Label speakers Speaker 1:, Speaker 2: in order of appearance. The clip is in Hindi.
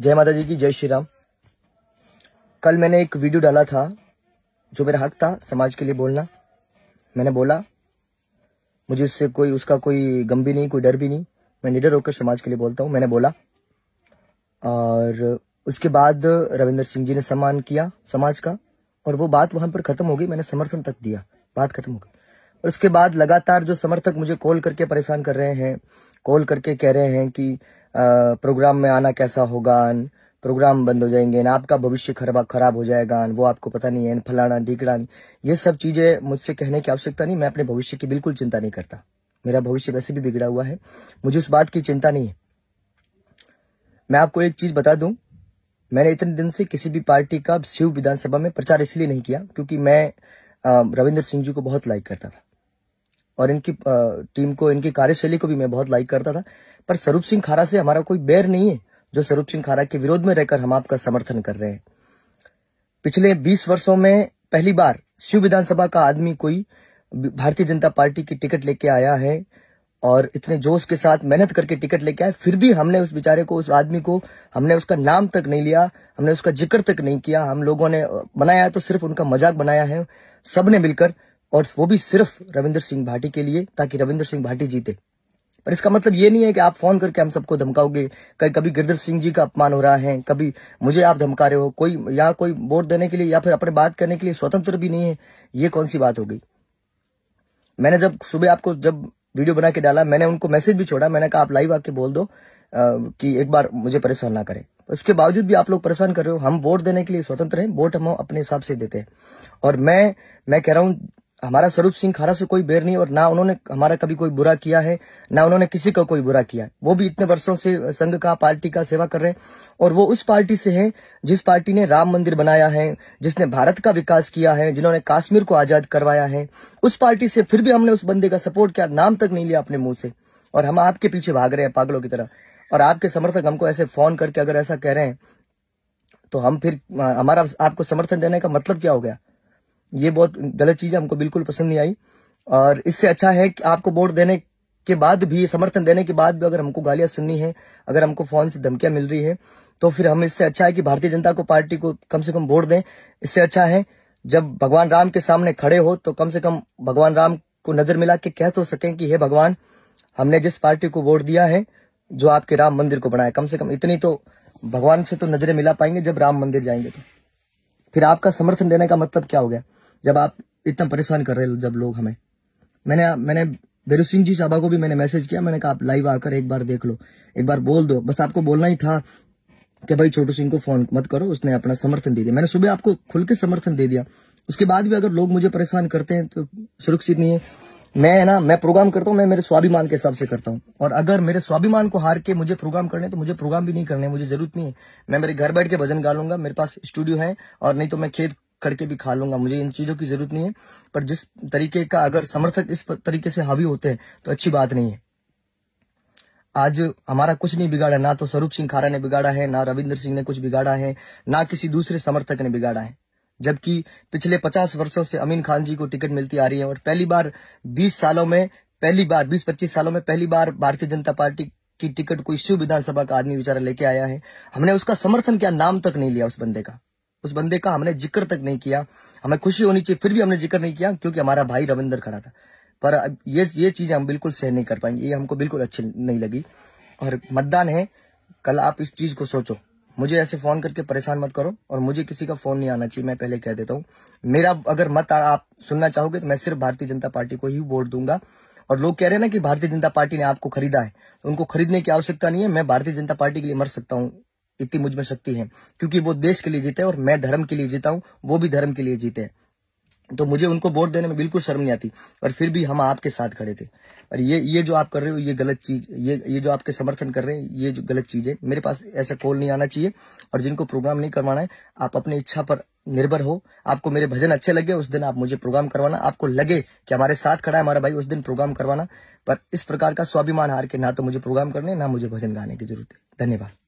Speaker 1: जय माता जी की जय श्री राम कल मैंने एक वीडियो डाला था जो मेरा हक था समाज के लिए बोलना मैंने बोला मुझे उससे कोई उसका कोई गम भी नहीं कोई डर भी नहीं मैं निडर होकर समाज के लिए बोलता हूँ मैंने बोला और उसके बाद रविंद्र सिंह जी ने सम्मान किया समाज का और वो बात वहां पर खत्म हो गई मैंने समर्थन तक दिया बात खत्म हो गई और उसके बाद लगातार जो समर्थक मुझे कॉल करके परेशान कर रहे हैं कॉल करके कह रहे हैं कि प्रोग्राम में आना कैसा होगा प्रोग्राम बंद हो जाएंगे ना आपका भविष्य खराब खराब हो जाएगा वो आपको पता नहीं है फलाना ढीकड़ा ये सब चीजें मुझसे कहने की आवश्यकता नहीं मैं अपने भविष्य की बिल्कुल चिंता नहीं करता मेरा भविष्य वैसे भी बिगड़ा हुआ है मुझे उस बात की चिंता नहीं है मैं आपको एक चीज बता दूं मैंने इतने दिन से किसी भी पार्टी का शिव विधानसभा में प्रचार इसलिए नहीं किया क्योंकि मैं रविंद्र सिंह जी को बहुत लाइक करता था और इनकी टीम को इनकी कार्यशैली को भी मैं बहुत लाइक करता था पर स्वरूप सिंह खारा से हमारा कोई बैर नहीं है जो स्वरूप सिंह खारा के विरोध में रहकर हम आपका समर्थन कर रहे हैं पिछले 20 वर्षों में पहली बार शिव विधानसभा का आदमी कोई भारतीय जनता पार्टी की टिकट लेके आया है और इतने जोश के साथ मेहनत करके टिकट लेके आए फिर भी हमने उस बेचारे को उस आदमी को हमने उसका नाम तक नहीं लिया हमने उसका जिक्र तक नहीं किया हम लोगों ने बनाया तो सिर्फ उनका मजाक बनाया है सबने मिलकर और वो भी सिर्फ रविंद्र सिंह भाटी के लिए ताकि रविंद्र सिंह भाटी जीते पर इसका मतलब ये नहीं है कि आप फोन करके हम सबको धमकाओगे कहीं कभी गिरधर सिंह जी का अपमान हो रहा है कभी मुझे आप धमका रहे हो कोई या कोई वोट देने के लिए या फिर अपने बात करने के लिए स्वतंत्र भी नहीं है ये कौन सी बात हो गई मैंने जब सुबह आपको जब वीडियो बना के डाला मैंने उनको मैसेज भी छोड़ा मैंने कहा आप लाइव आके बोल दो आ, कि एक बार मुझे परेशान ना करें उसके बावजूद भी आप लोग परेशान कर रहे हो हम वोट देने के लिए स्वतंत्र हैं वोट हम अपने हिसाब से देते हैं और मैं मैं कह रहा हूं हमारा स्वरूप सिंह खारा से कोई बैर नहीं और ना उन्होंने हमारा कभी कोई बुरा किया है ना उन्होंने किसी का को कोई बुरा किया है वो भी इतने वर्षों से संघ का पार्टी का सेवा कर रहे हैं और वो उस पार्टी से हैं जिस पार्टी ने राम मंदिर बनाया है जिसने भारत का विकास किया है जिन्होंने काश्मीर को आजाद करवाया है उस पार्टी से फिर भी हमने उस बंदे का सपोर्ट किया नाम तक नहीं लिया अपने मुंह से और हम आपके पीछे भाग रहे हैं पागलों की तरह और आपके समर्थक हमको ऐसे फोन करके अगर ऐसा कह रहे हैं तो हम फिर हमारा आपको समर्थन देने का मतलब क्या हो गया ये बहुत गलत चीज है हमको बिल्कुल पसंद नहीं आई और इससे अच्छा है कि आपको वोट देने के बाद भी समर्थन देने के बाद भी अगर हमको गालियां सुननी है अगर हमको फोन से धमकियां मिल रही है तो फिर हम इससे अच्छा है कि भारतीय जनता को पार्टी को कम से कम वोट दें इससे अच्छा है जब भगवान राम के सामने खड़े हो तो कम से कम भगवान राम को नजर मिला के कह तो सकें कि हे भगवान हमने जिस पार्टी को वोट दिया है जो आपके राम मंदिर को बनाया कम से कम इतनी तो भगवान से तो नजरें मिला पाएंगे जब राम मंदिर जाएंगे तो फिर आपका समर्थन देने का मतलब क्या हो गया जब आप इतना परेशान कर रहे हैं जब लोग हमें मैंने मैंने भैरू सिंह जी साहबा को भी मैंने मैसेज किया मैंने कहा आप लाइव आकर एक बार देख लो एक बार बोल दो बस आपको बोलना ही था कि भाई छोटू सिंह को फोन मत करो उसने अपना समर्थन दे दिया मैंने सुबह आपको खुल के समर्थन दे दिया उसके बाद भी अगर लोग मुझे परेशान करते हैं तो सुरक्षित नहीं है मैं ना मैं प्रोग्राम करता हूँ मैं मेरे स्वाभिमान के हिसाब से करता हूँ और अगर मेरे स्वाभिमान को हार के मुझे प्रोग्राम करने तो मुझे प्रोग्राम भी नहीं करने मुझे जरूरत नहीं है मैं मेरे घर बैठ के भजन गा लूंगा मेरे पास स्टूडियो है और नहीं तो मैं खेत करके भी खा लूंगा मुझे इन चीजों की जरूरत नहीं है पर जिस तरीके का अगर समर्थक इस तरीके से हावी होते हैं तो अच्छी बात नहीं है आज हमारा कुछ नहीं बिगाड़ा ना तो स्वरूप सिंह खारा ने बिगाड़ा है ना रविंद्र सिंह ने कुछ बिगाड़ा है ना किसी दूसरे समर्थक ने बिगाड़ा है जबकि पिछले पचास वर्षों से अमीन खान जी को टिकट मिलती आ रही है और पहली बार बीस सालों में पहली बार बीस पच्चीस सालों में पहली बार भारतीय जनता पार्टी की टिकट कोई शिव विधानसभा का आदमी बेचारा लेके आया है हमने उसका समर्थन क्या नाम तक नहीं लिया उस बंदे का उस बंदे का हमने जिक्र तक नहीं किया हमें खुशी होनी चाहिए फिर भी हमने जिक्र नहीं किया क्योंकि हमारा भाई रविंदर खड़ा था पर अब ये ये चीज हम बिल्कुल सह नहीं कर पाएंगे ये हमको बिल्कुल अच्छी नहीं लगी और मतदान है कल आप इस चीज को सोचो मुझे ऐसे फोन करके परेशान मत करो और मुझे किसी का फोन नहीं आना चाहिए मैं पहले कह देता हूँ मेरा अगर मत आप सुनना चाहोगे तो मैं सिर्फ भारतीय जनता पार्टी को ही वोट दूंगा और लोग कह रहे हैं ना कि भारतीय जनता पार्टी ने आपको खरीदा है तो उनको खरीदने की आवश्यकता नहीं है मैं भारतीय जनता पार्टी के लिए मर सकता हूँ इतनी मुझ में शक्ति है क्योंकि वो देश के लिए जीते और मैं धर्म के लिए जीता हूँ वो भी धर्म के लिए जीते हैं तो मुझे उनको वोट देने में बिल्कुल शर्म नहीं आती और फिर भी हम आपके साथ खड़े थे और ये ये जो आप कर रहे हो ये गलत चीज ये ये जो आपके समर्थन कर रहे हैं ये जो गलत चीज है मेरे पास ऐसा कॉल नहीं आना चाहिए और जिनको प्रोग्राम नहीं करवाना है आप अपनी इच्छा पर निर्भर हो आपको मेरे भजन अच्छे लगे उस दिन आप मुझे प्रोग्राम करवाना आपको लगे कि हमारे साथ खड़ा है हमारा भाई उस दिन प्रोग्राम करवाना पर इस प्रकार का स्वाभिमान हार के ना तो मुझे प्रोग्राम करने ना मुझे भजन गाने की जरूरत है धन्यवाद